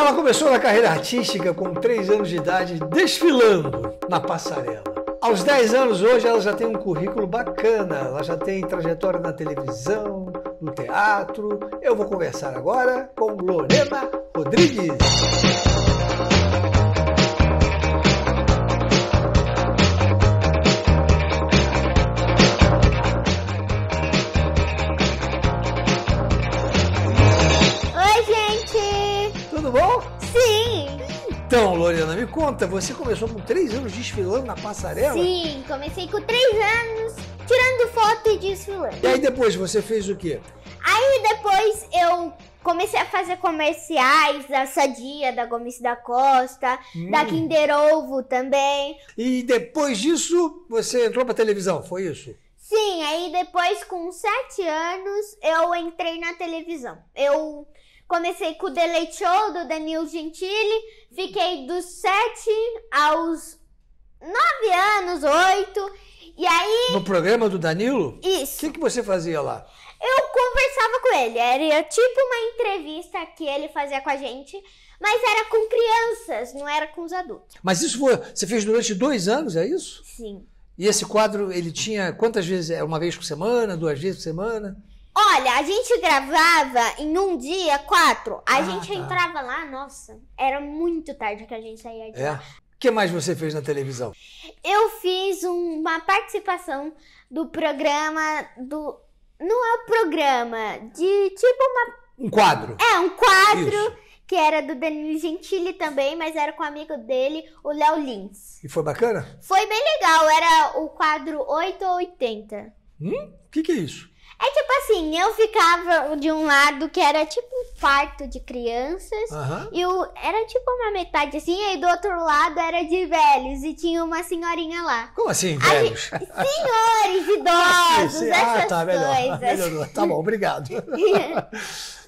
Ela começou na carreira artística com 3 anos de idade, desfilando na passarela. Aos 10 anos hoje ela já tem um currículo bacana, ela já tem trajetória na televisão, no teatro. Eu vou conversar agora com Lorena Rodrigues. Então, Lorena, me conta, você começou com três anos desfilando na passarela? Sim, comecei com três anos tirando foto e desfilando. E aí depois você fez o quê? Aí depois eu comecei a fazer comerciais da Sadia, da Gomes da Costa, hum. da Kinder Ovo também. E depois disso você entrou pra televisão, foi isso? Sim, aí depois com sete anos eu entrei na televisão. Eu Comecei com o The Late Show do Danilo Gentili, fiquei dos 7 aos 9 anos, 8. E aí. No programa do Danilo? Isso. O que, que você fazia lá? Eu conversava com ele, era tipo uma entrevista que ele fazia com a gente, mas era com crianças, não era com os adultos. Mas isso foi, você fez durante dois anos, é isso? Sim. E esse quadro, ele tinha quantas vezes? É uma vez por semana, duas vezes por semana? Olha, a gente gravava em um dia quatro. A ah, gente tá. entrava lá, nossa, era muito tarde que a gente saía de é? lá. O que mais você fez na televisão? Eu fiz uma participação do programa do. Não é o programa, de tipo uma. Um quadro. É, um quadro. Isso que era do Danilo Gentili também, mas era com um amigo dele, o Léo Lins. E foi bacana? Foi bem legal, era o quadro 8 ou 80. Hum? O que, que é isso? É tipo assim, eu ficava de um lado que era tipo um quarto de crianças, uhum. e era tipo uma metade assim, e do outro lado era de velhos, e tinha uma senhorinha lá. Como assim, velhos? senhores, idosos, sim, sim. Ah, tá, melhor, melhorou. Tá bom, obrigado.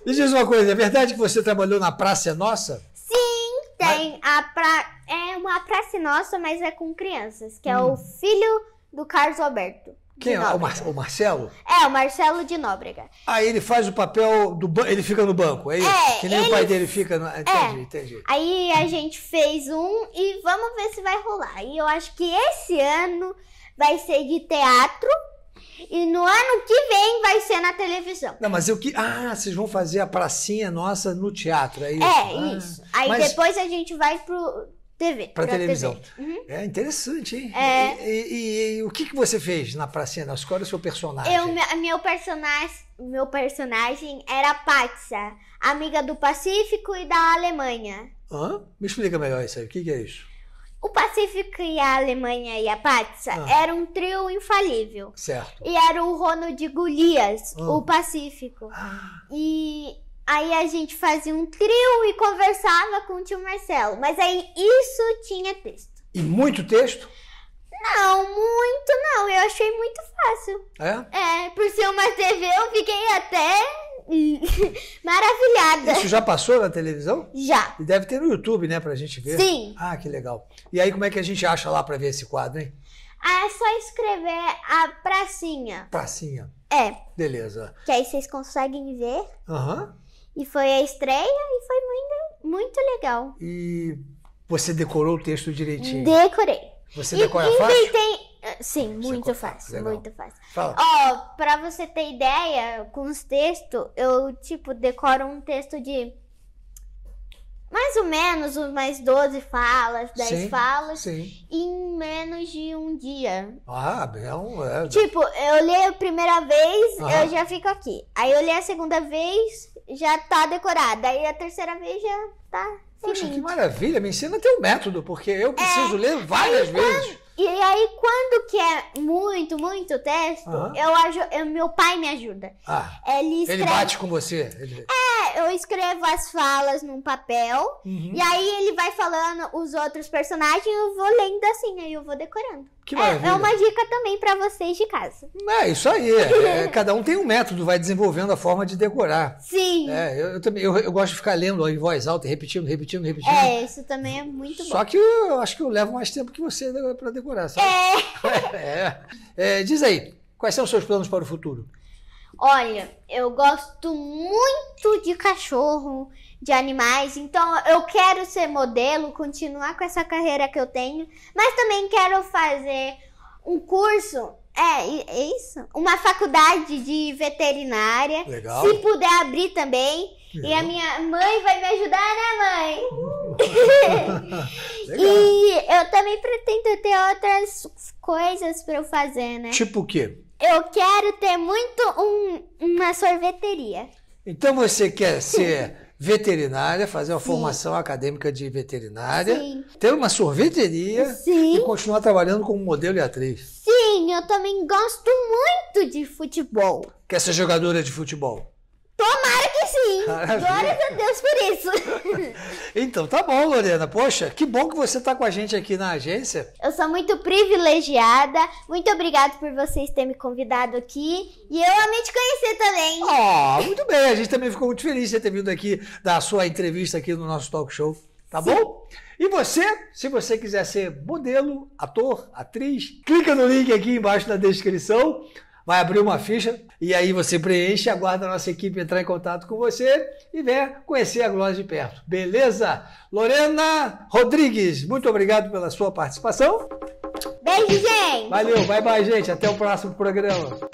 Me diz uma coisa, é verdade que você trabalhou na Praça é Nossa? Sim, tem. Mas... A pra... É uma Praça é Nossa, mas é com crianças, que é hum. é o filho do Carlos Alberto. Quem é? O, Mar o, Marcelo? É, o Marcelo de Nóbrega. Ah, ele faz o papel do Ele fica no banco, é isso? É, que nem ele... o pai dele fica. No... É. Entendi, é. entendi. Aí a gente fez um e vamos ver se vai rolar. E eu acho que esse ano vai ser de teatro. E no ano que vem vai ser na televisão. Não, mas eu que. Ah, vocês vão fazer a pracinha nossa no teatro, é isso? É, ah. isso. Aí mas... depois a gente vai pro. TV. Pra, pra televisão. TV. Uhum. É interessante, hein? É. E, e, e que você fez na pracinha das qual o seu personagem? Eu, meu, meu personagem, meu personagem era a Patsa, amiga do Pacífico e da Alemanha. Hã? Me explica melhor isso aí. O que, que é isso? O Pacífico e a Alemanha e a Patsa ah. eram um trio infalível. Certo. E era o Ronald Golias, ah. o Pacífico. Ah. E aí a gente fazia um trio e conversava com o tio Marcelo. Mas aí isso tinha texto. E muito texto? Não, muito não. Eu achei muito fácil. É? É, por ser uma TV eu fiquei até maravilhada. Isso já passou na televisão? Já. E deve ter no YouTube, né, pra gente ver? Sim. Ah, que legal. E aí como é que a gente acha lá pra ver esse quadro, hein? Ah, é só escrever a pracinha. Pracinha. É. Beleza. Que aí vocês conseguem ver. Aham. Uhum. E foi a estreia e foi muito, muito legal. E você decorou o texto direitinho? Decorei. Você decora e, fácil? Tem... Eh, sim, Você muito fácil, legal. muito fácil. Fala. Ó, oh, pra você ter ideia, com os textos, eu, tipo, decoro um texto de mais ou menos umas 12 falas, 10 sim, falas, sim. em menos de um dia. Ah, é É... Tipo, eu leio a primeira vez, ah. eu já fico aqui. Aí eu leio a segunda vez, já tá decorada. Aí a terceira vez já tá Poxa, que maravilha, me ensina teu método, porque eu é, preciso é, ler várias aí, vezes. Quando, e aí, quando é muito, muito texto, eu, eu, meu pai me ajuda. Ah, ele, escreve, ele bate com você? Ele... É, é, eu escrevo as falas num papel. Uhum. E aí ele vai falando os outros personagens e eu vou lendo assim, aí eu vou decorando. Que É, é uma dica também para vocês de casa. É, isso aí. É, é cada um tem um método, vai desenvolvendo a forma de decorar. Sim. É, eu, eu também eu, eu, gosto de ficar lendo em voz alta, repetindo, repetindo, repetindo. É, isso também é muito Só bom. Só que eu, eu acho que eu levo mais tempo que você para decorar, sabe? É. é. é. Diz aí, quais são os seus planos para o futuro? Olha, eu gosto muito de cachorro, de animais, então eu quero ser modelo, continuar com essa carreira que eu tenho, mas também quero fazer um curso é, é isso. Uma faculdade de veterinária. Legal. Se puder abrir também. Legal. E a uhum. minha mãe vai me ajudar, né, mãe? Uhum. e eu também pretendo ter outras coisas para eu fazer, né? Tipo o quê? Eu quero ter muito um, uma sorveteria. Então você quer ser veterinária, fazer uma Sim. formação acadêmica de veterinária, Sim. ter uma sorveteria Sim. e continuar trabalhando como modelo e atriz. Sim, eu também gosto muito de futebol. Quer ser jogadora de futebol? Tomara que sim! Maravilha. Glórias a Deus por isso! então tá bom, Lorena. Poxa, que bom que você tá com a gente aqui na agência. Eu sou muito privilegiada. Muito obrigada por vocês terem me convidado aqui. E eu amei te conhecer também. Ah, oh, muito bem. A gente também ficou muito feliz de ter vindo aqui da sua entrevista aqui no nosso talk show. Tá sim. bom? E você, se você quiser ser modelo, ator, atriz, clica no link aqui embaixo na descrição vai abrir uma ficha e aí você preenche, aguarda a nossa equipe entrar em contato com você e venha conhecer a Glória de perto. Beleza? Lorena Rodrigues, muito obrigado pela sua participação. Beijo, gente! Valeu, bye bye, gente. Até o próximo programa.